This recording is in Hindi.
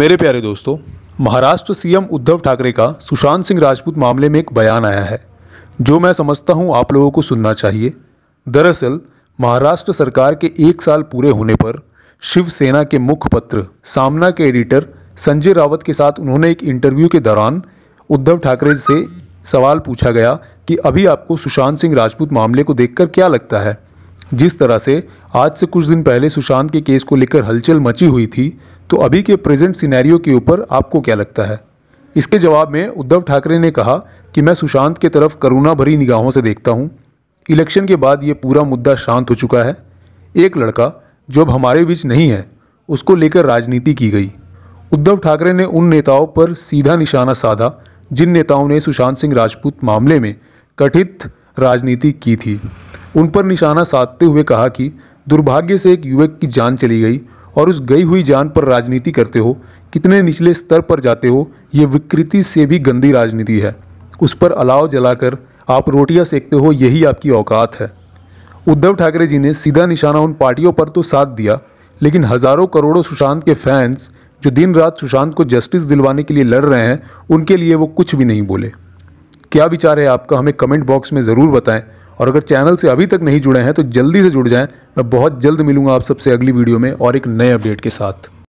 मेरे प्यारे दोस्तों महाराष्ट्र सीएम उद्धव ठाकरे का सुशांत सिंह राजपूत मामले में एक बयान आया है जो मैं समझता हूं आप लोगों को सुनना चाहिए दरअसल महाराष्ट्र सरकार के एक साल पूरे होने पर शिवसेना के मुखपत्र सामना के एडिटर संजय रावत के साथ उन्होंने एक इंटरव्यू के दौरान उद्धव ठाकरे से सवाल पूछा गया कि अभी आपको सुशांत सिंह राजपूत मामले को देखकर क्या लगता है जिस तरह से आज से कुछ दिन पहले सुशांत के केस को लेकर हलचल मची हुई थी तो अभी के प्रेजेंट सिनेरियो के ऊपर आपको क्या लगता है इसके जवाब में उद्धव ठाकरे ने कहा कि मैं सुशांत के तरफ करुणा भरी निगाहों से देखता हूँ इलेक्शन के बाद ये पूरा मुद्दा शांत हो चुका है एक लड़का जो अब हमारे बीच नहीं है उसको लेकर राजनीति की गई उद्धव ठाकरे ने उन नेताओं पर सीधा निशाना साधा जिन नेताओं ने सुशांत सिंह राजपूत मामले में कथित राजनीति की थी उन पर निशाना साधते हुए कहा कि दुर्भाग्य से एक युवक की जान चली गई और उस गई हुई जान पर राजनीति करते हो कितने निचले स्तर पर जाते हो ये विकृति से भी गंदी राजनीति है उस पर अलाव जलाकर आप रोटियां सेकते हो यही आपकी औकात है उद्धव ठाकरे जी ने सीधा निशाना उन पार्टियों पर तो साथ दिया लेकिन हजारों करोड़ों सुशांत के फैंस जो दिन रात सुशांत को जस्टिस दिलवाने के लिए लड़ रहे हैं उनके लिए वो कुछ भी नहीं बोले क्या विचार है आपका हमें कमेंट बॉक्स में ज़रूर बताएं और अगर चैनल से अभी तक नहीं जुड़े हैं तो जल्दी से जुड़ जाएं मैं बहुत जल्द मिलूंगा आप सबसे अगली वीडियो में और एक नए अपडेट के साथ